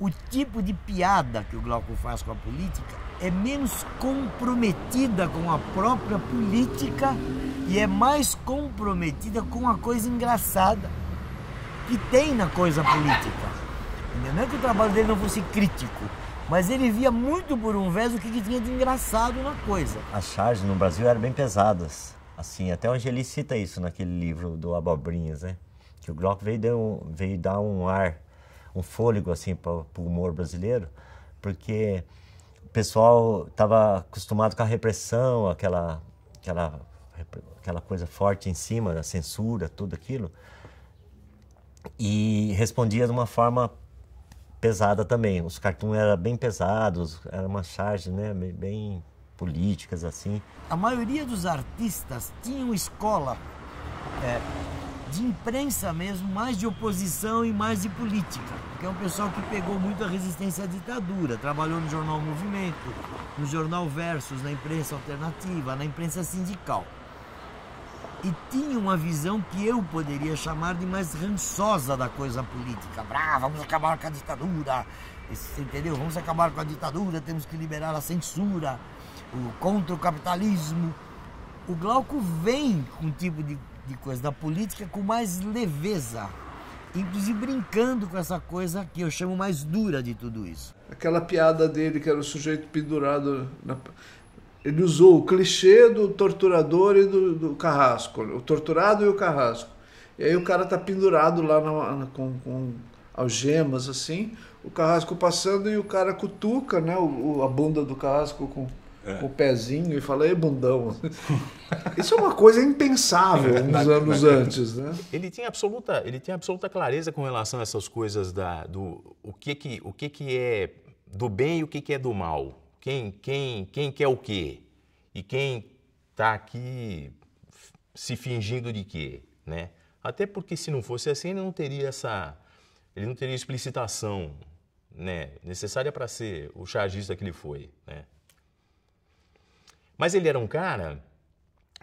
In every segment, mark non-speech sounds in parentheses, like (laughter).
o tipo de piada que o Glauco faz com a política é menos comprometida com a própria política e é mais comprometida com a coisa engraçada que tem na coisa política. Não é que o trabalho dele não fosse crítico, mas ele via muito por um verso o que, tinha de engraçado na coisa. As charges no Brasil eram bem pesadas. Assim, até o Angeli cita isso naquele livro do Abobrinhas, né? Que o Glauco veio, deu, veio dar um ar um fôlego assim para o humor brasileiro, porque o pessoal estava acostumado com a repressão, aquela, aquela, aquela coisa forte em cima, a censura, tudo aquilo, e respondia de uma forma pesada também. Os cartoons eram bem pesados, era uma charge né, bem políticas assim. A maioria dos artistas tinham escola é, de imprensa mesmo, mais de oposição e mais de política. Que é um pessoal que pegou muito a resistência à ditadura, trabalhou no jornal Movimento, no jornal Versus, na imprensa alternativa, na imprensa sindical. E tinha uma visão que eu poderia chamar de mais rançosa da coisa política. Ah, vamos acabar com a ditadura, entendeu? Vamos acabar com a ditadura, temos que liberar a censura, o contra o capitalismo. O Glauco vem com um tipo de de coisa da política com mais leveza, inclusive brincando com essa coisa que eu chamo mais dura de tudo isso. Aquela piada dele que era o sujeito pendurado na... Ele usou o clichê do torturador e do, do, carrasco, o torturado e o carrasco. E aí o cara tá pendurado lá na, na, com, com algemas assim, o carrasco passando e o cara cutuca, né, o, a bunda do carrasco com é. o pezinho e fala, ei, bundão. (laughs) Isso é uma coisa impensável é uns anos antes, né? Ele tinha absoluta, ele tinha absoluta clareza com relação a essas coisas da, do o que que, o que, que é do bem e o que, que é do mal. Quem, quem, quem quer o quê? E quem está aqui se fingindo de quê, né? Até porque se não fosse assim, ele não teria essa ele não teria explicitação, né, necessária para ser o chargista que ele foi, né? Mas ele era um cara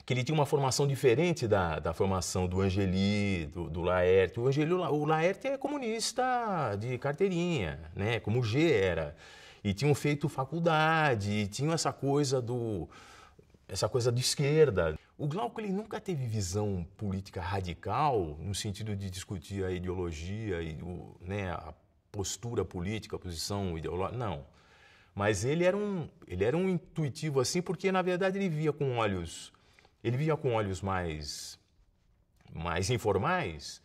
que ele tinha uma formação diferente da, da formação do Angeli, do, do Laerte. O, Angeli, o Laerte é comunista de carteirinha, né? como o G era. E tinham feito faculdade, e tinham essa coisa do essa coisa de esquerda. O Glauco ele nunca teve visão política radical no sentido de discutir a ideologia e o, né, a postura política, a posição ideológica. Não. Mas ele era um, ele era um intuitivo assim, porque na verdade ele via com olhos, ele via com olhos mais, mais informais.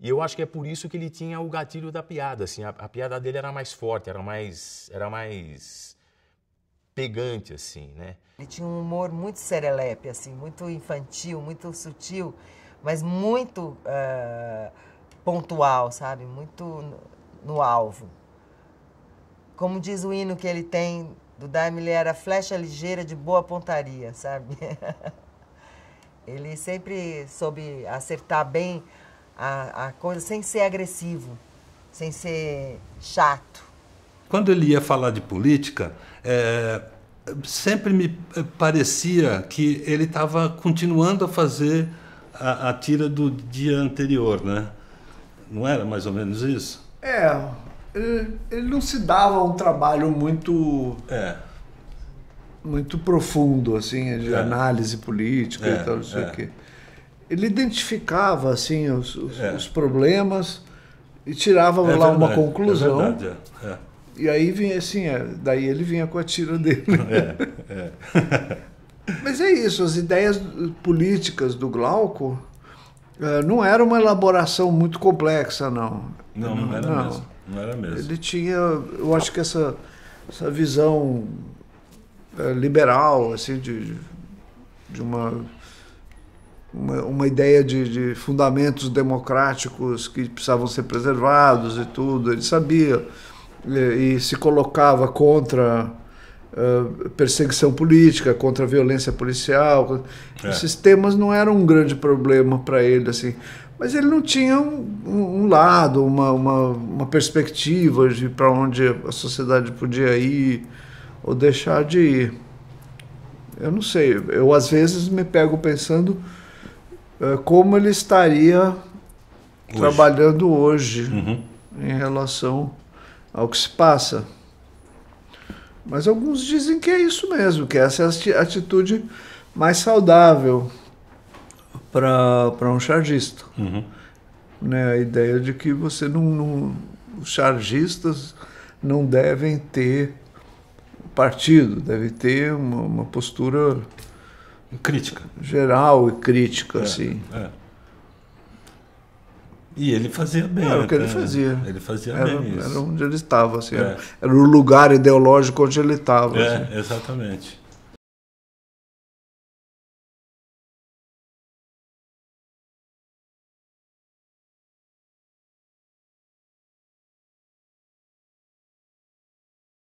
E eu acho que é por isso que ele tinha o gatilho da piada, assim, a, a piada dele era mais forte, era mais, era mais pegante, assim, né? Ele tinha um humor muito serelepe, assim, muito infantil, muito sutil, mas muito uh, pontual, sabe? Muito no, no alvo como diz o hino que ele tem do Daimler, era flecha ligeira de boa pontaria, sabe? (laughs) ele sempre soube acertar bem a, a coisa sem ser agressivo, sem ser chato. Quando ele ia falar de política, é, sempre me parecia que ele estava continuando a fazer a, a, tira do dia anterior, né? Não era mais ou menos isso? É, ele, não se dava um trabalho muito. É. Muito profundo, assim, de é. análise política e é, tal, isso sei é. Ele identificava, assim, os, os, é. os problemas e tirava lá verdade, uma conclusão. Verdade, e aí vinha assim, daí ele vinha com a tira dele. (laughs) É, é. (laughs) Mas é isso, as ideias políticas do Glauco eh, não era uma elaboração muito complexa, não. Não, não, não era não. mesmo. Não era mesmo. Ele tinha, eu acho que essa, essa visão é, liberal, assim, de, de uma, uma, uma ideia de, de fundamentos democráticos que precisavam ser preservados e tudo. Ele sabia e, é, e se colocava contra Uh, perseguição política, contra a violência policial. É. Esses temas não eram um grande problema para ele. Assim mas ele não tinha um, um lado, uma, uma, uma perspectiva de para onde a sociedade podia ir ou deixar de ir. Eu não sei, eu às vezes me pego pensando eh, como ele estaria hoje. trabalhando hoje uhum. em relação ao que se passa. Mas alguns dizem que é isso mesmo, que essa é a atitude mais saudável para um chargista. Uhum. Né, a ideia de que você não, não, os chargistas não devem ter partido, devem ter uma, uma postura crítica geral e crítica, é, assim. É. E ele fazia bem. Era é o que ele né? fazia. Ele fazia era, bem isso. Era onde ele estava, assim. É. Era, era, o lugar ideológico onde ele estava. É, assim. exatamente.